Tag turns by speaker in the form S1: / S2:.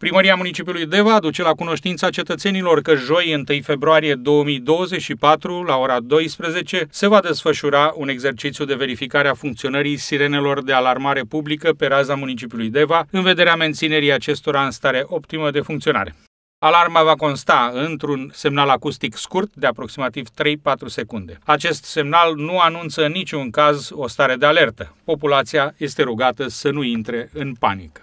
S1: Primăria Municipiului Deva aduce la cunoștința cetățenilor că joi 1 februarie 2024 la ora 12 se va desfășura un exercițiu de verificare a funcționării sirenelor de alarmare publică pe raza Municipiului Deva în vederea menținerii acestora în stare optimă de funcționare. Alarma va consta într-un semnal acustic scurt de aproximativ 3-4 secunde. Acest semnal nu anunță în niciun caz o stare de alertă. Populația este rugată să nu intre în panică.